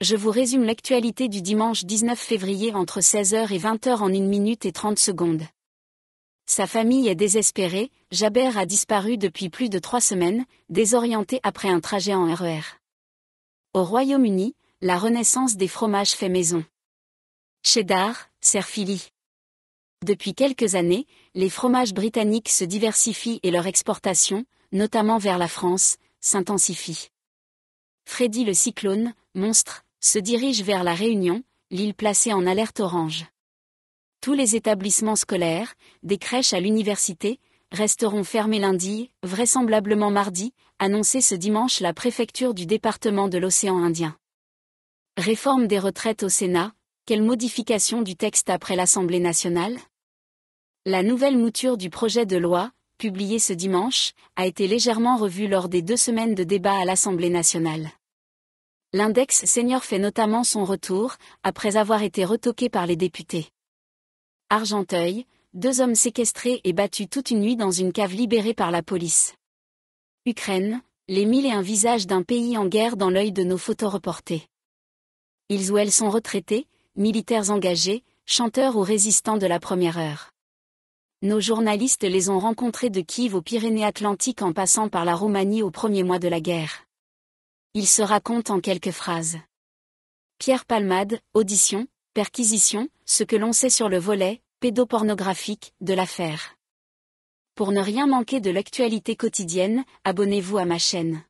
je vous résume l'actualité du dimanche 19 février entre 16h et 20h en 1 minute et 30 secondes. Sa famille est désespérée, Jabert a disparu depuis plus de trois semaines, désorienté après un trajet en RER. E Au Royaume-Uni, la renaissance des fromages fait maison. Cheddar, Serfili. Depuis quelques années, les fromages britanniques se diversifient et leur exportation, notamment vers la France, s'intensifie. Freddy le cyclone, monstre, se dirige vers la Réunion, l'île placée en alerte orange. Tous les établissements scolaires, des crèches à l'université, resteront fermés lundi, vraisemblablement mardi, annonçait ce dimanche la préfecture du département de l'océan Indien. Réforme des retraites au Sénat, quelle modification du texte après l'Assemblée nationale La nouvelle mouture du projet de loi, publiée ce dimanche, a été légèrement revue lors des deux semaines de débat à l'Assemblée nationale. L'index senior fait notamment son retour, après avoir été retoqué par les députés. Argenteuil, deux hommes séquestrés et battus toute une nuit dans une cave libérée par la police. Ukraine, les mille et un visages d'un pays en guerre dans l'œil de nos photos reportées. Ils ou elles sont retraités, militaires engagés, chanteurs ou résistants de la première heure. Nos journalistes les ont rencontrés de Kiev aux Pyrénées-Atlantiques en passant par la Roumanie au premier mois de la guerre il se raconte en quelques phrases. Pierre Palmade, audition, perquisition, ce que l'on sait sur le volet, pédopornographique, de l'affaire. Pour ne rien manquer de l'actualité quotidienne, abonnez-vous à ma chaîne.